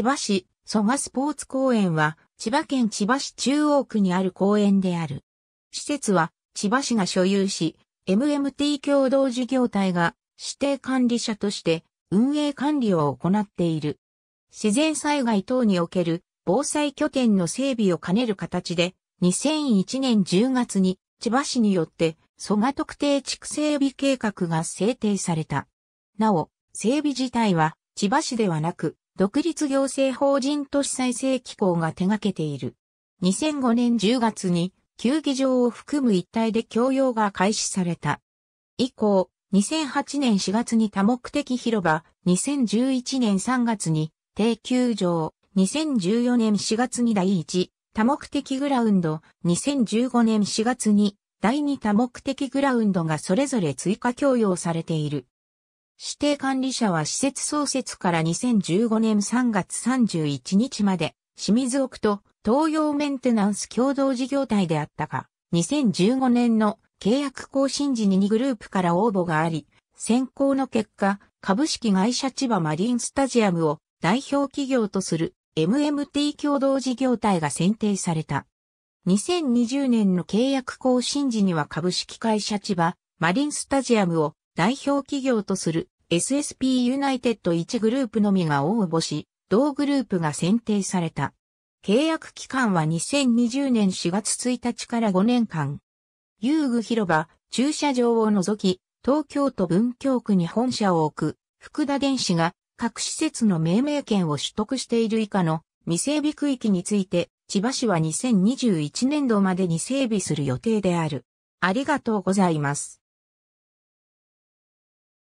千葉市、蘇我スポーツ公園は、千葉県千葉市中央区にある公園である。施設は、千葉市が所有し、MMT 共同事業体が指定管理者として運営管理を行っている。自然災害等における防災拠点の整備を兼ねる形で、2001年10月に千葉市によって蘇我特定地区整備計画が制定された。なお、整備自体は千葉市ではなく、独立行政法人都市再生機構が手掛けている。2005年10月に、球技場を含む一帯で供用が開始された。以降、2008年4月に多目的広場、2011年3月に定休場、2014年4月に第1多目的グラウンド、2015年4月に第2多目的グラウンドがそれぞれ追加供用されている。指定管理者は施設創設から2015年3月31日まで、清水奥と東洋メンテナンス共同事業体であったが、2015年の契約更新時に2グループから応募があり、選考の結果、株式会社千葉マリンスタジアムを代表企業とする MMT 共同事業体が選定された。2020年の契約更新時には株式会社千葉マリンスタジアムを代表企業とする SSP ユナイテッド1グループのみが応募し、同グループが選定された。契約期間は2020年4月1日から5年間。遊具広場、駐車場を除き、東京都文京区に本社を置く、福田電子が各施設の命名権を取得している以下の未整備区域について、千葉市は2021年度までに整備する予定である。ありがとうございます。